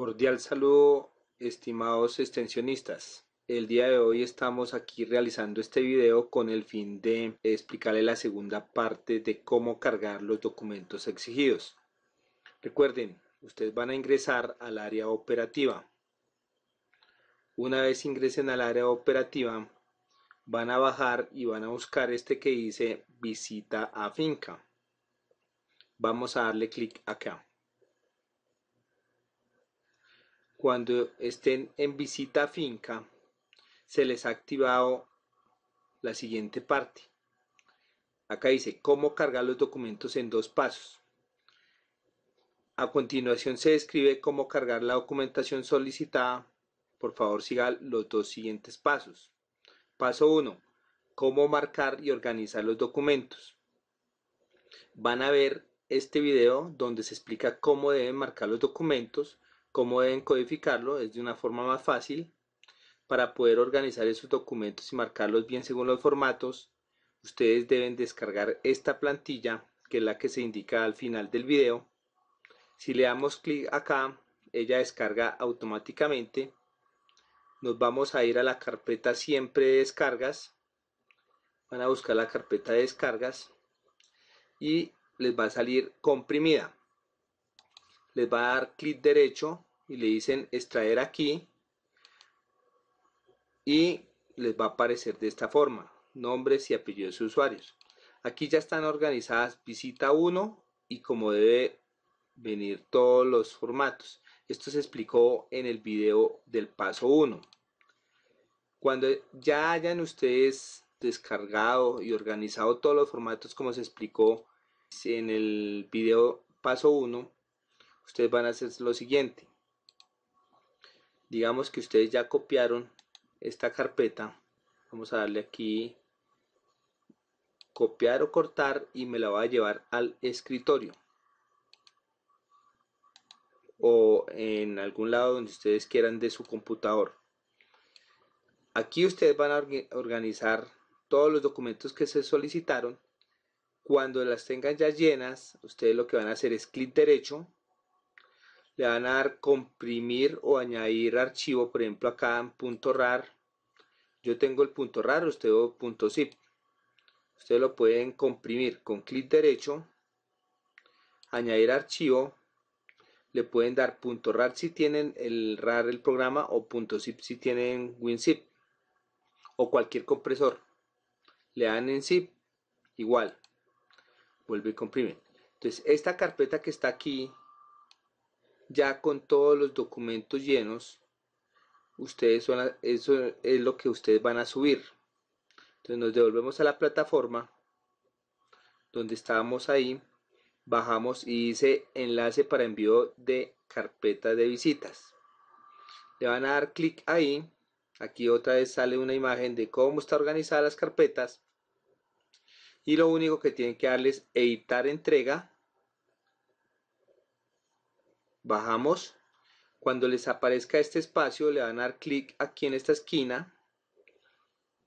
Cordial saludo, estimados extensionistas. El día de hoy estamos aquí realizando este video con el fin de explicarle la segunda parte de cómo cargar los documentos exigidos. Recuerden, ustedes van a ingresar al área operativa. Una vez ingresen al área operativa, van a bajar y van a buscar este que dice visita a finca. Vamos a darle clic acá. cuando estén en visita a finca, se les ha activado la siguiente parte. Acá dice, ¿cómo cargar los documentos en dos pasos? A continuación se describe cómo cargar la documentación solicitada. Por favor, siga los dos siguientes pasos. Paso 1. Cómo marcar y organizar los documentos. Van a ver este video donde se explica cómo deben marcar los documentos cómo deben codificarlo es de una forma más fácil para poder organizar esos documentos y marcarlos bien según los formatos ustedes deben descargar esta plantilla que es la que se indica al final del video si le damos clic acá ella descarga automáticamente nos vamos a ir a la carpeta siempre de descargas van a buscar la carpeta de descargas y les va a salir comprimida les va a dar clic derecho y le dicen extraer aquí y les va a aparecer de esta forma nombres y apellidos de usuarios aquí ya están organizadas visita 1 y como debe venir todos los formatos esto se explicó en el video del paso 1 cuando ya hayan ustedes descargado y organizado todos los formatos como se explicó en el video paso 1 ustedes van a hacer lo siguiente. Digamos que ustedes ya copiaron esta carpeta. Vamos a darle aquí copiar o cortar y me la va a llevar al escritorio o en algún lado donde ustedes quieran de su computador. Aquí ustedes van a organizar todos los documentos que se solicitaron. Cuando las tengan ya llenas, ustedes lo que van a hacer es clic derecho le van a dar comprimir o añadir archivo, por ejemplo acá en punto .rar, yo tengo el punto .rar, usted o punto .zip, ustedes lo pueden comprimir con clic derecho, añadir archivo, le pueden dar punto .rar si tienen el RAR el programa o punto .zip si tienen WinZip o cualquier compresor, le dan en zip, igual, vuelve y comprime. Entonces esta carpeta que está aquí ya con todos los documentos llenos, ustedes son, eso es lo que ustedes van a subir. Entonces nos devolvemos a la plataforma donde estábamos ahí, bajamos y dice enlace para envío de carpeta de visitas. Le van a dar clic ahí. Aquí otra vez sale una imagen de cómo está organizadas las carpetas. Y lo único que tienen que darles editar entrega bajamos. Cuando les aparezca este espacio, le van a dar clic aquí en esta esquina.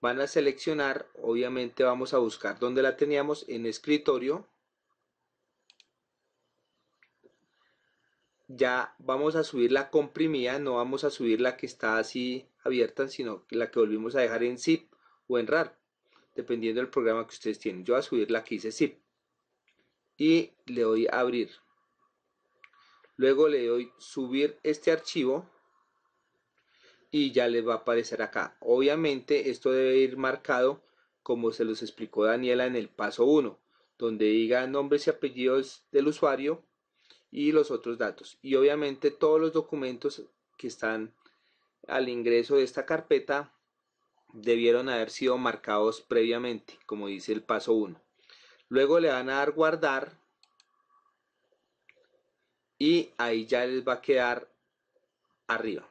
Van a seleccionar, obviamente vamos a buscar donde la teníamos, en escritorio. Ya vamos a subir la comprimida, no vamos a subir la que está así abierta, sino la que volvimos a dejar en zip o en RAR, dependiendo del programa que ustedes tienen. Yo voy a subir la que hice zip y le doy a abrir. Luego le doy subir este archivo y ya les va a aparecer acá. Obviamente esto debe ir marcado como se los explicó Daniela en el paso 1, donde diga nombres y apellidos del usuario y los otros datos. Y obviamente todos los documentos que están al ingreso de esta carpeta debieron haber sido marcados previamente, como dice el paso 1. Luego le van a dar guardar y ahí ya les va a quedar arriba.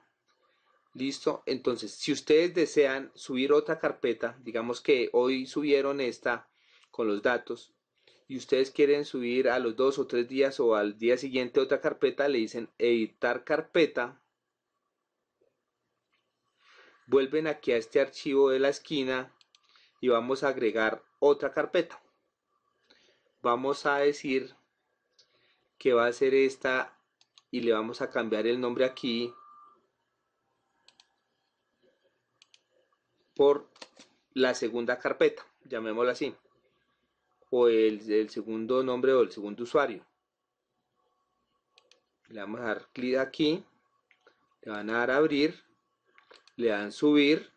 Listo, entonces si ustedes desean subir otra carpeta, digamos que hoy subieron esta con los datos y ustedes quieren subir a los dos o tres días o al día siguiente otra carpeta, le dicen editar carpeta. Vuelven aquí a este archivo de la esquina y vamos a agregar otra carpeta. Vamos a decir que va a ser esta y le vamos a cambiar el nombre aquí por la segunda carpeta, llamémosla así, o el, segundo nombre o el segundo usuario. Le vamos a dar clic aquí, le van a dar abrir, le dan subir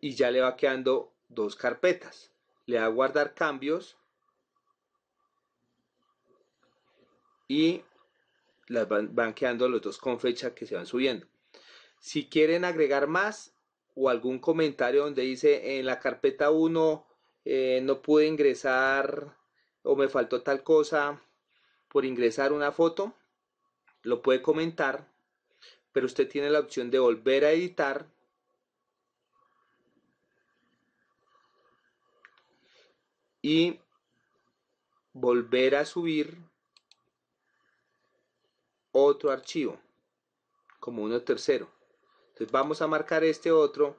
y ya le va quedando dos carpetas. Le da guardar cambios y las van, quedando los dos con fecha que se van subiendo. Si quieren agregar más o algún comentario donde dice en la carpeta 1 eh, no pude ingresar o me faltó tal cosa por ingresar una foto, lo puede comentar, pero usted tiene la opción de volver a editar y volver a subir otro archivo, como uno tercero. Entonces vamos a marcar este otro,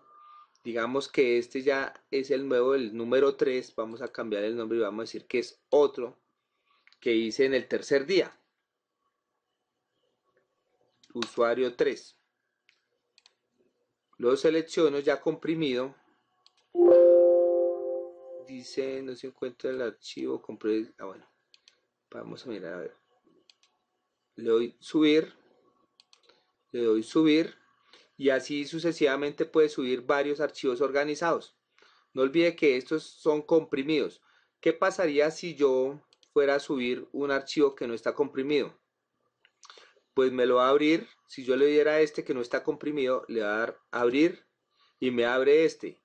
digamos que este ya es el nuevo, el número 3, vamos a cambiar el nombre y vamos a decir que es otro que hice en el tercer día. Usuario 3. Lo selecciono ya comprimido. Dice, no se encuentra el archivo, compré, ah, bueno, vamos a mirar a ver le doy subir, le doy subir y así sucesivamente puede subir varios archivos organizados. No olvide que estos son comprimidos. ¿Qué pasaría si yo fuera a subir un archivo que no está comprimido? Pues me lo va a abrir. Si yo le diera este que no está comprimido, le va a dar abrir y me abre este.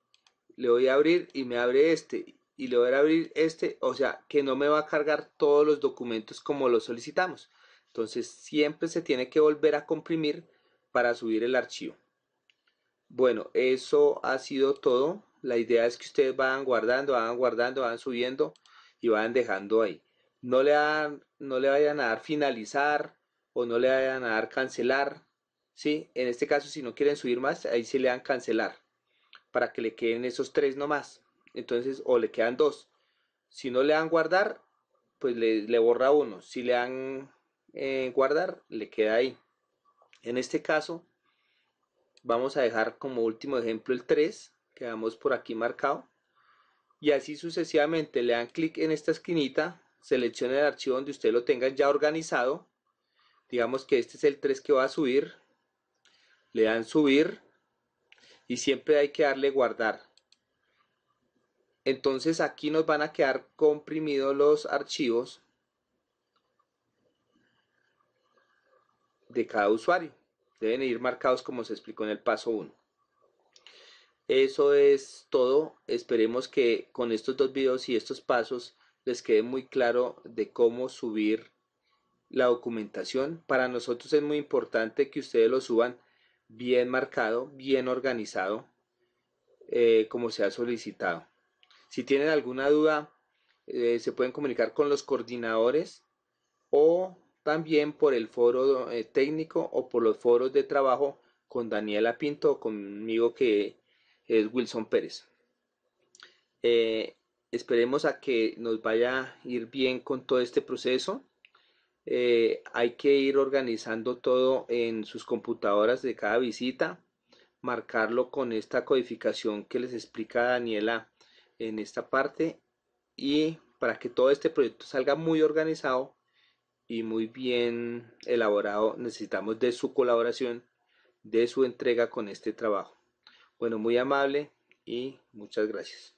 Le voy a abrir y me abre este. Y le voy a abrir este. O sea, que no me va a cargar todos los documentos como los solicitamos. Entonces siempre se tiene que volver a comprimir para subir el archivo. Bueno, eso ha sido todo. La idea es que ustedes vayan guardando, van guardando, van subiendo y van dejando ahí. No le, dan, no le vayan a dar finalizar o no le vayan a dar cancelar. ¿sí? En este caso, si no quieren subir más, ahí se le dan cancelar para que le queden esos tres nomás. Entonces, o le quedan dos. Si no le dan guardar, pues le, le borra uno. Si le dan eh, guardar, le queda ahí. En este caso, vamos a dejar como último ejemplo el 3, que vamos por aquí marcado. Y así sucesivamente le dan clic en esta esquinita, seleccione el archivo donde usted lo tenga ya organizado. Digamos que este es el 3 que va a subir. Le dan subir y siempre hay que darle guardar. Entonces aquí nos van a quedar comprimidos los archivos de cada usuario. Deben ir marcados como se explicó en el paso 1. Eso es todo. Esperemos que con estos dos videos y estos pasos les quede muy claro de cómo subir la documentación. Para nosotros es muy importante que ustedes lo suban bien marcado, bien organizado, eh, como se ha solicitado. Si tienen alguna duda, eh, se pueden comunicar con los coordinadores o también por el foro eh, técnico o por los foros de trabajo con Daniela Pinto o conmigo que es Wilson Pérez. Eh, esperemos a que nos vaya a ir bien con todo este proceso. Eh, hay que ir organizando todo en sus computadoras de cada visita, marcarlo con esta codificación que les explica Daniela en esta parte y para que todo este proyecto salga muy organizado y muy bien elaborado, necesitamos de su colaboración, de su entrega con este trabajo. Bueno, muy amable y muchas gracias.